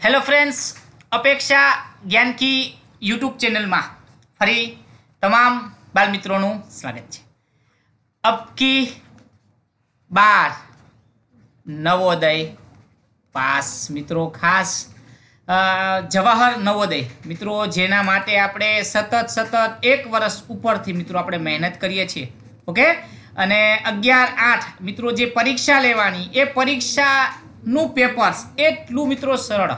hello friends અપેક્ષા જ્ઞાનકી YouTube ચેનલમાં ફરી તમામ બાલમિત્રોનું સ્વાગત છે અબકી બાર નવોદય પાસ મિત્રો ખાસ જવાહર નવોદય મિત્રો જેના માટે આપણે સતત સતત એક વર્ષ ઉપરથી મિત્રો આપણે મહેનત કરીએ છીએ ઓકે અને અગિયાર આઠ મિત્રો જે પરીક્ષા લેવાની એ પરીક્ષા નું પેપર્સ એટલું મિત્રો સરળ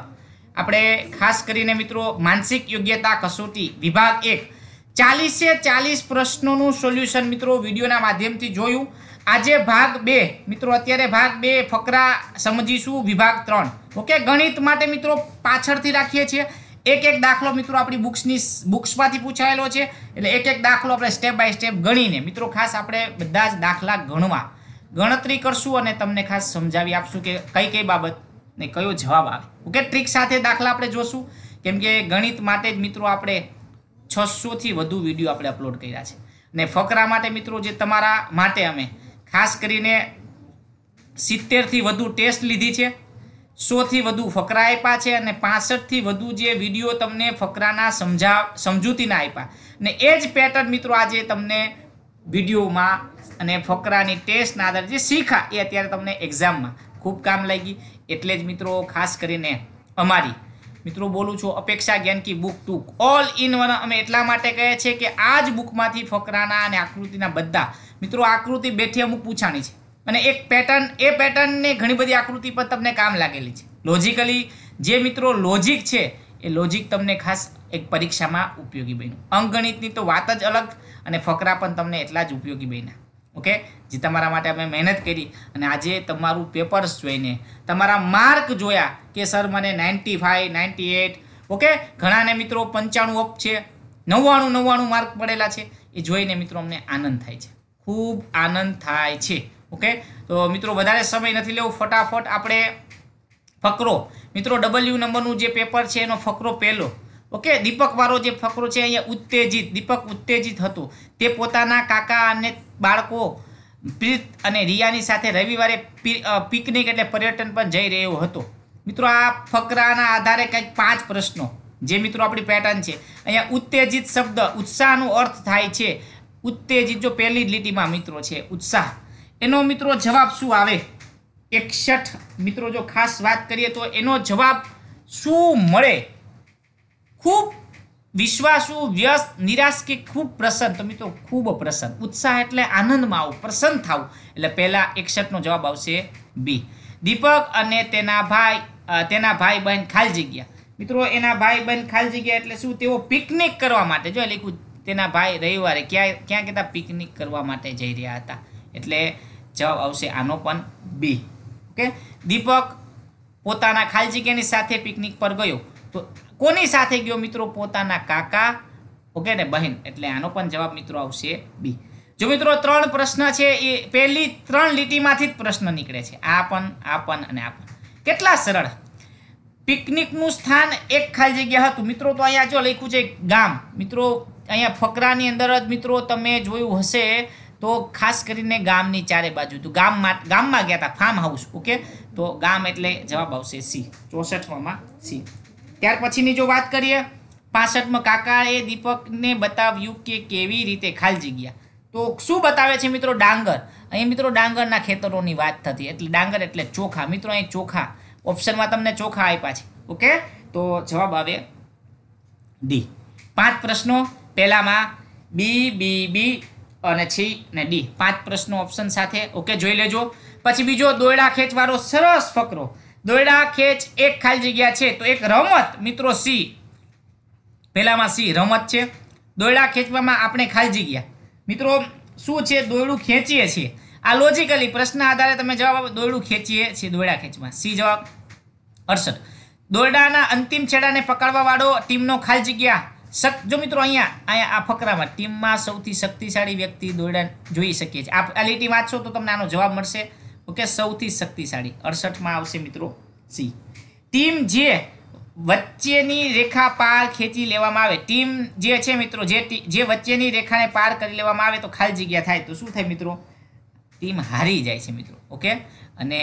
આપણે ખાસ કરીને મિત્રો માનસિક યોગ્યતા કસોટી વિભાગ એક ચાલીસે ચાલીસ પ્રશ્નોનું સોલ્યુશન મિત્રો વિડીયોના માધ્યમથી જોયું આજે ભાગ બે મિત્રો અત્યારે ભાગ બે ફકરા સમજીશું વિભાગ ત્રણ ઓકે ગણિત માટે મિત્રો પાછળથી રાખીએ છીએ એક એક દાખલો મિત્રો આપણી બુક્સની બુક્સમાંથી પૂછાયેલો છે એટલે એક એક દાખલો આપણે સ્ટેપ બાય સ્ટેપ ગણીને મિત્રો ખાસ આપણે બધા જ દાખલા ગણવા ગણતરી કરશું અને તમને ખાસ સમજાવી આપશું કે કઈ કઈ બાબત ને કયો જવાબ આવે ઓકે ટ્રીક સાથે દાખલા આપણે જોશું કેમ કે ગણિત માટે જ મિત્રો આપણે છસોથી વધુ વિડીયો આપણે અપલોડ કર્યા છે ને ફકરા માટે મિત્રો જે તમારા માટે અમે ખાસ કરીને સિત્તેરથી વધુ ટેસ્ટ લીધી છે સોથી વધુ ફકરા આપ્યા છે અને પાસઠથી વધુ જે વિડીયો તમને ફકરાના સમજા સમજૂતીના આપ્યા ને એ જ પેટર્ન મિત્રો આજે તમને વિડીયોમાં અને ફકરાની ટેસ્ટના આધારે જે શીખા એ અત્યારે તમને એક્ઝામમાં ખૂબ કામ લાગી એટલે જ મિત્રો ખાસ કરીને અમારી મિત્રો બોલું છું અપેક્ષા જ્ઞાન કી બુક ટુક ઓલ ઇન વન અમે એટલા માટે કહે છે કે આ જ બુકમાંથી ફકરાના અને આકૃતિના બધા મિત્રો આકૃતિ બેઠી અમુક પૂછાણી છે અને એક પેટર્ન એ પેટર્નને ઘણી બધી આકૃતિ પર તમને કામ લાગેલી છે લોજિકલી જે મિત્રો લોજિક છે એ લોજિક તમને ખાસ એક પરીક્ષામાં ઉપયોગી બન્યું અંકગણિતની તો વાત જ અલગ અને ફકરા પણ તમને એટલા જ ઉપયોગી બન્યા ઓકે જે તમારા માટે અમે મહેનત કરી અને આજે તમારું પેપર્સ જોઈને તમારા માર્ક જોયા કે સર મને ninety five ninety eight okay ઘણાને મિત્રો પંચાણું અપ છે નવ્વાણું નવ્વાણું માર્ક પડેલા છે એ જોઈને મિત્રો અમને આનંદ થાય છે ખૂબ આનંદ થાય છે ઓકે તો મિત્રો વધારે સમય નથી લેવો ફટાફટ આપણે ફકરો મિત્રો ડબલ્યુ નંબરનું જે પેપર છે એનો ફકરો પહેલો ઓકે દીપક વાળો જે ફકરો છે અહીંયા ઉત્તેજિત દીપક ઉત્તેજિત હતો તે પોતાના કાકા અને બાળકો પ્રીત અને રિયાની સાથે રવિવારે પિકનિક એટલે પર્યટન પર જઈ રહ્યો હતો મિત્રો આ ફકરાના આધારે કંઈક પાંચ પ્રશ્નો જે મિત્રો આપણી પેટર્ન છે અહીંયા ઉત્તેજિત શબ્દ ઉત્સાહનો અર્થ થાય છે ઉત્તેજિત જો પહેલી લીટીમાં મિત્રો છે ઉત્સાહ એનો મિત્રો જવાબ શું આવે એકસઠ મિત્રો જો ખાસ વાત કરીએ તો એનો જવાબ શું મળે ખૂબ વિશ્વાસુ વ્યસ્ત નિરાશ કે ખૂબ પ્રસન્ન તમે તો ખૂબ પ્રસન્ન ઉત્સાહ એટલે આનંદમાં આવું પ્રસન્ન થાવ એટલે પહેલા એકસઠનો જવાબ આવશે બી દીપક અને તેના ભાઈ તેના ભાઈ બહેન ખાલી જગ્યા મિત્રો એના ભાઈ બહેન ખાલ જગ્યા એટલે શું તેઓ પિકનિક કરવા માટે જો લખ્યું તેના ભાઈ રવિવારે ક્યાં ક્યાં કહેતા પિકનિક કરવા માટે જઈ રહ્યા હતા એટલે જવાબ આવશે આનો પણ બી ઓકે દીપક પોતાના ખાલ જગ્યાની સાથે પિકનિક પર ગયો તો કોની સાથે ગયો મિત્રો પોતાના કાકા ઓકે ને બહેન એટલે આનો પણ જવાબ મિત્રો આવશે બી જો મિત્રો ત્રણ પ્રશ્ન છે એ પહેલી ત્રણ લીટીમાંથી જ પ્રશ્ન નીકળે છે આ પણ આ પણ અને આ પણ કેટલા સરળ પિકનિકનું સ્થાન એક ખાલી જગ્યા હતું મિત્રો તો અહીંયા જો લખ્યું છે ગામ મિત્રો અહીંયા ફકરાની અંદર જ મિત્રો તમે જોયું હશે તો ખાસ કરીને ગામની ચારે બાજુ તો ગામમાં ગામમાં ગયા હતા ફાર્મ હાઉસ ઓકે તો ગામ એટલે જવાબ આવશે સી ચોસઠમાં સી ત્યાર પછીની જો વાત કરીએ પાસઠમાં કાકાએ દીપકને બતાવ્યું કે કેવી રીતે ખાલી જગ્યા તો શું બતાવે છે મિત્રો ડાંગર અહીં મિત્રો ડાંગરના ખેતરોની વાત થતી એટલે ડાંગર એટલે ચોખા મિત્રો અહીં ચોખા ઓપ્શનમાં તમને ચોખા આપ્યા છે ઓકે તો જવાબ આવે ડી પાંચ પ્રશ્નો પહેલામાં બી બી બી અને છી ને ડી પાંચ પ્રશ્નો ઓપ્શન સાથે ઓકે જોઈ લેજો પછી બીજો દોયડા ખેંચવાળો સરસ ફકરો દોયડા ખેંચ એક ખાલી જગ્યા છે તો એક રમત મિત્રો સી પહેલામાં સી રમત છે દોયડા ખેંચવામાં આપણે ખાલી જગ્યા મિત્રો શું છે દોયડું ખેંચીએ છીએ આ લોજિકલી પ્રશ્ન આધારે તમે જવાબ આપો દોયડું ખેંચીએ છીએ દોયડા ખેંચમાં સી જવાબ અડસઠ દોરડાના અંતિમ છેડાને પકડવા વાળો ટીમનો ખાલી જગ્યા શક જો મિત્રો અહીંયા અહીંયા આ ફકરામાં ટીમમાં સૌથી શક્તિશાળી વ્યક્તિ દોરડા જોઈ શકીએ છીએ આ લીટી વાંચશો તો તમને આનો જવાબ મળશે ઓકે સૌથી શક્તિશાળી અડસઠમાં આવશે મિત્રો સી ટીમ જે વચ્ચેની રેખા પાર ખેંચી લેવામાં આવે ટીમ જે છે મિત્રો જે જે વચ્ચેની રેખાને પાર કરી લેવામાં આવે તો ખાલી જગ્યા થાય તો શું થાય મિત્રો ટીમ હારી જાય છે મિત્રો ઓકે અને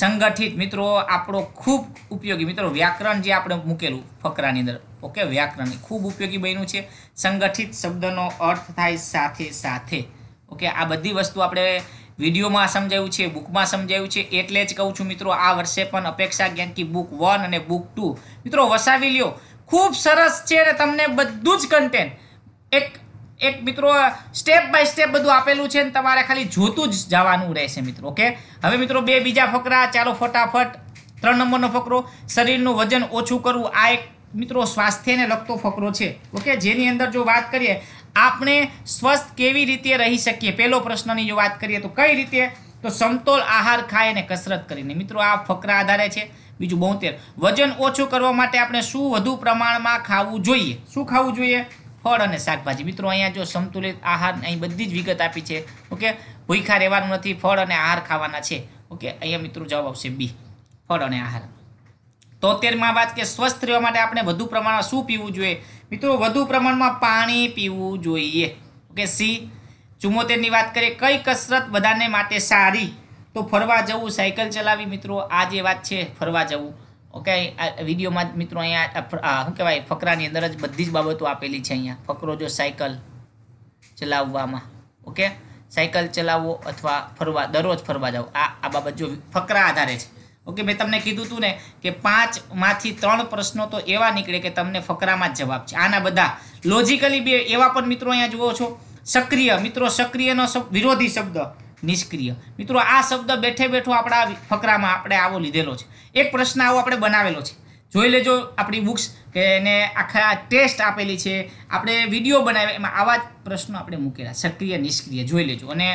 સંગઠિત મિત્રો આપણો ખૂબ ઉપયોગી મિત્રો વ્યાકરણ જે આપણે મૂકેલું ફકરાની અંદર ઓકે વ્યાકરણ ખૂબ ઉપયોગી બન્યું છે સંગઠિત શબ્દનો અર્થ થાય સાથે સાથે ઓકે આ બધી વસ્તુ આપણે વિડીયોમાં સમજાયું છે બુકમાં સમજાયું છે એટલે જ કહું છું મિત્રો આ વર્ષે પણ અપેક્ષા જ્ઞાનકી બુક વન અને બુક ટુ મિત્રો વસાવી લ્યો ખૂબ સરસ છે અને તમને બધું જ કન્ટેન્ટ એક એક મિત્રો સ્ટેપ બાય સ્ટેપ બધું આપેલું છે ને તમારે ખાલી જોતું જ જવાનું રહેશે મિત્રો ઓકે હવે મિત્રો બે બીજા ફકરા ચાલો ફટાફટ ત્રણ નંબરનો ફકરો શરીરનું વજન ઓછું કરવું આ એક મિત્રો સ્વાસ્થ્યને લગતો ફકરો છે ઓકે જેની અંદર જો વાત કરીએ આપણે સ્વસ્થ કેવી રીતે રહી શકીએ પહેલો પ્રશ્નની જો વાત કરીએ તો કઈ રીતે તો સમતોલ આહાર ખાય અને કસરત કરીને મિત્રો આ ફકરા આધારે છે બીજું બોતેર વજન ઓછું કરવા માટે આપણે શું વધુ પ્રમાણમાં ખાવું જોઈએ શું ખાવું જોઈએ ફળ અને શાકભાજી મિત્રો અહીંયા જો સંતુલિત આહાર અહીં બધી જ વિગત આપી છે ઓકે ભૂખા રહેવાનું નથી ફળ અને આહાર ખાવાના છે ઓકે અહીંયા મિત્રો જવાબ આવશે બી ફળ અને આહાર તોતેરમાં વાત કે સ્વસ્થ રહેવા માટે આપણે વધુ પ્રમાણમાં શું પીવું જોઈએ મિત્રો વધુ પ્રમાણમાં પાણી પીવું જોઈએ ઓકે સી ચુમ્મોતેરની વાત કરીએ કઈ કસરત બધાને માટે સારી તો ફરવા જવું સાયકલ ચલાવી મિત્રો આ જે વાત છે ફરવા જવું ઓકે આ વિડીયોમાં મિત્રો અહીંયા શું કહેવાય ફકરાની અંદર જ બધી જ બાબતો આપેલી છે અહીંયા ફકરો જો સાયકલ ચલાવવામાં ઓકે સાયકલ ચલાવવો અથવા ફરવા દરરોજ ફરવા જાઓ આ આ બાબત જો ફકરા આધારે છે ઓકે મેં તમને કીધું હતું ને કે પાંચમાંથી ત્રણ પ્રશ્નો તો એવા નીકળે કે તમને ફકરામાં જ જવાબ છે આના બધા લોજિકલી બે એવા પણ મિત્રો અહીંયા જુઓ છો સક્રિય મિત્રો સક્રિયનો વિરોધી શબ્દ નિષ્ક્રિય મિત્રો આ શબ્દ બેઠે બેઠો આપણા ફકરામાં આપણે આવો લીધેલો છે એક પ્રશ્ન આવો આપણે બનાવેલો છે જોઈ લેજો આપણી બુક્સ કે એને આખા ટેસ્ટ આપેલી છે આપણે વિડીયો બનાવ્યા એમાં આવા જ પ્રશ્નો આપણે મૂકેલા સક્રિય નિષ્ક્રિય જોઈ લેજો અને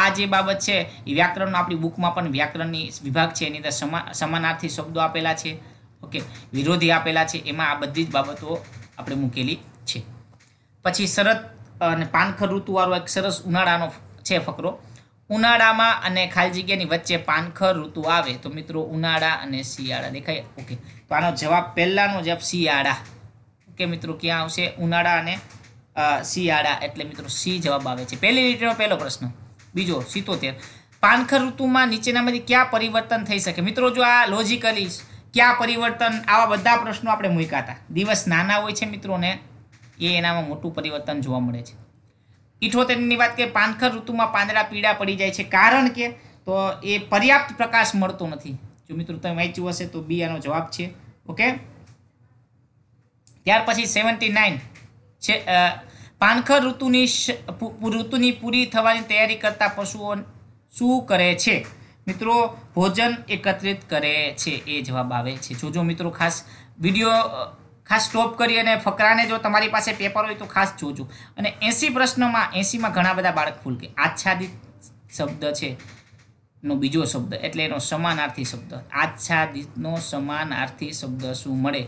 આ જે બાબત છે એ વ્યાકરણનો આપણી બુકમાં પણ વ્યાકરણની વિભાગ છે એની અંદર સમા સમાનાર્થી શબ્દો આપેલા છે ઓકે વિરોધી આપેલા છે એમાં આ બધી જ બાબતો આપણે મૂકેલી છે પછી શરત અને પાનખર ઋતુવાળો એક સરસ ઉનાળાનો છે ફકરો ઉનાળામાં અને ખાલી જગ્યાની વચ્ચે પાનખર ઋતુ આવે તો મિત્રો ઉનાળા અને શિયાળા દેખાય ઓકે તો આનો જવાબ પહેલાંનો જવાબ શિયાળા ઓકે મિત્રો ક્યાં આવશે ઉનાળા અને શિયાળા એટલે મિત્રો સી જવાબ આવે છે પહેલી લીટીનો પહેલો પ્રશ્ન બીજો સિત્તોતેર પાનખર ઋતુમાં નીચેનામાંથી ક્યાં પરિવર્તન થઈ શકે મિત્રો જો આ લોજિકલી ક્યાં પરિવર્તન આવા બધા પ્રશ્નો આપણે મૂકાતા દિવસ નાના હોય છે મિત્રોને એ એનામાં મોટું પરિવર્તન જોવા મળે છે ઇઠોતેરની વાત કે પાનખર ઋતુમાં પાંદડા પીળા પડી જાય છે કારણ કે તો એ પર્યાપ્ત પ્રકાશ મળતો નથી જો મિત્રો તમે વાંચ્યું હશે તો બી આનો જવાબ છે ઓકે ત્યાર પછી સેવન્ટી નાઇન છે પાનખર ઋતુની ઋતુની પૂરી થવાની તૈયારી કરતા પશુઓ શું કરે છે મિત્રો ભોજન એકત્રિત કરે છે એ જવાબ આવે છે જોજો મિત્રો ખાસ વિડીયો ખાસ સ્ટોપ કરી અને ફકરાને જો તમારી પાસે પેપર હોય તો ખાસ જોજો અને એંસી પ્રશ્નોમાં એંસીમાં ઘણા બધા બાળક ફૂલ કે આચ્છાદિત શબ્દ છે નો બીજો શબ્દ એટલે એનો સમાનાર્થી શબ્દ આચ્છાદિતનો સમાનાર્થી શબ્દ શું મળે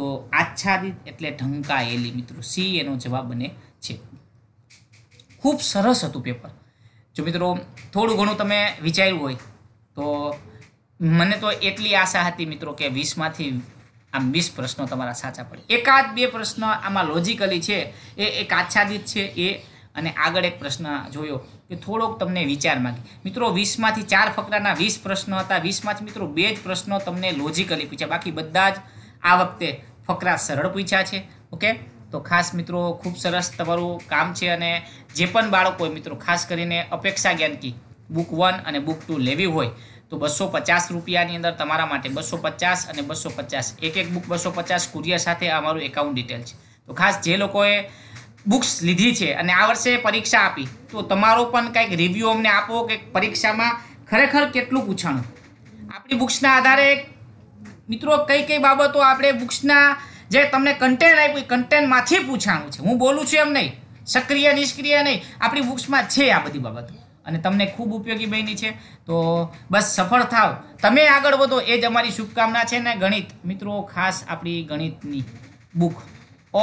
તો આચ્છાદિત એટલે ઢંકાયેલી મિત્રો સી એનો જવાબ બને છે ખૂબ સરસ હતું પેપર જો મિત્રો થોડું ઘણું તમે વિચાર્યું હોય તો મને તો એટલી આશા હતી મિત્રો કે વીસમાંથી આમ વીસ પ્રશ્નો તમારા સાચા પડે એકાદ બે પ્રશ્ન આમાં લોજિકલી છે એ એક આચ્છાદિત છે એ અને આગળ એક પ્રશ્ન જોયો કે થોડોક તમને વિચાર માગે મિત્રો વીસમાંથી ચાર ફકરાના વીસ પ્રશ્નો હતા વીસમાંથી મિત્રો બે જ પ્રશ્નો તમને લોજિકલી પૂછ્યા બાકી બધા જ આ વખતે ફકરા સરળ પૂછ્યા છે ઓકે તો ખાસ મિત્રો ખૂબ સરસ તમારું કામ છે અને જે પણ બાળકો હોય મિત્રો ખાસ કરીને અપેક્ષા જ્ઞાન કી બુક વન અને બુક ટુ લેવી હોય તો બસો પચાસ રૂપિયાની અંદર તમારા માટે બસો પચાસ અને બસો પચાસ એક એક બુક બસો પચાસ કુરિયર સાથે અમારું એકાઉન્ટ ડિટેલ છે તો ખાસ જે લોકોએ બુક્સ લીધી છે અને આ વર્ષે પરીક્ષા આપી તો તમારો પણ કંઈક રિવ્યૂ અમને આપો કે પરીક્ષામાં ખરેખર કેટલું પૂછાણું આપણી બુક્સના આધારે મિત્રો કઈ કઈ બાબતો આપણે બુક્સના જે તમને કન્ટેન્ટ આપ્યું કન્ટેન્ટમાંથી પૂછાણું છે હું બોલું છું એમ નહીં સક્રિય નિષ્ક્રિય નહીં આપણી બુક્સમાં છે આ બધી બાબતો અને તમને ખૂબ ઉપયોગી બની છે તો બસ સફળ થાવ તમે આગળ વધો એ જ અમારી શુભકામના છે ને ગણિત મિત્રો ખાસ આપણી ગણિતની બુક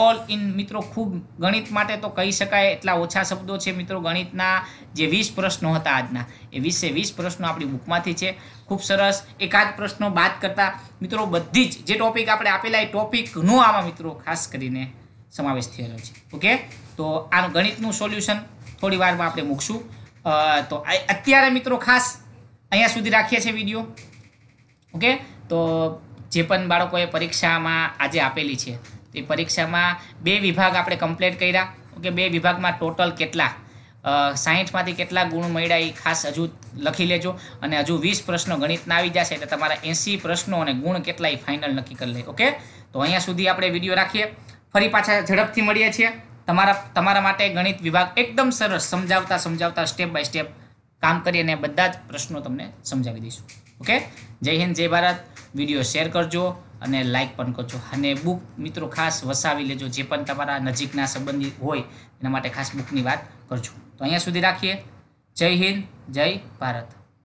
ઓલ ઇન મિત્રો ખૂબ ગણિત માટે તો કહી શકાય એટલા ઓછા શબ્દો છે મિત્રો ગણિતના જે વીસ પ્રશ્નો હતા આજના એ વીસે વીસ પ્રશ્નો આપણી બુકમાંથી છે ખૂબ સરસ એકાદ પ્રશ્નો બાદ કરતા મિત્રો બધી જ જે ટોપિક આપણે આપેલા એ ટોપિકનો આમાં મિત્રો ખાસ કરીને સમાવેશ થયેલો છે ઓકે તો આનું ગણિતનું સોલ્યુશન થોડી વારમાં આપણે મૂકશું તો અત્યારે મિત્રો ખાસ અહીંયા સુધી રાખીએ છીએ વિડીયો ઓકે તો જે પણ બાળકોએ પરીક્ષામાં આજે આપેલી છે એ પરીક્ષામાં બે વિભાગ આપણે કમ્પ્લીટ કર્યા ઓકે બે વિભાગમાં ટોટલ કેટલા સાહીઠમાંથી કેટલા ગુણ મળ્યા એ ખાસ હજુ લખી લેજો અને હજુ વીસ પ્રશ્નો ગણિતના આવી જશે એટલે તમારા એંસી પ્રશ્નો અને ગુણ કેટલા એ ફાઇનલ નક્કી કરી લે ઓકે તો અહીંયા સુધી આપણે વિડીયો રાખીએ ફરી પાછા ઝડપથી મળીએ છીએ તમારા તમારા માટે ગણિત વિભાગ એકદમ સરસ સમજાવતા સમજાવતા સ્ટેપ બાય સ્ટેપ કામ કરી અને બધા જ પ્રશ્નો તમને સમજાવી દઈશું ઓકે જય હિન્દ જય ભારત વિડીયો શેર કરજો અને લાઇક પણ કરજો અને બુક મિત્રો ખાસ વસાવી લેજો જે પણ તમારા નજીકના સંબંધિત હોય એના માટે ખાસ બુકની વાત કરજો તો અહીંયા સુધી રાખીએ જય હિન્દ જય ભારત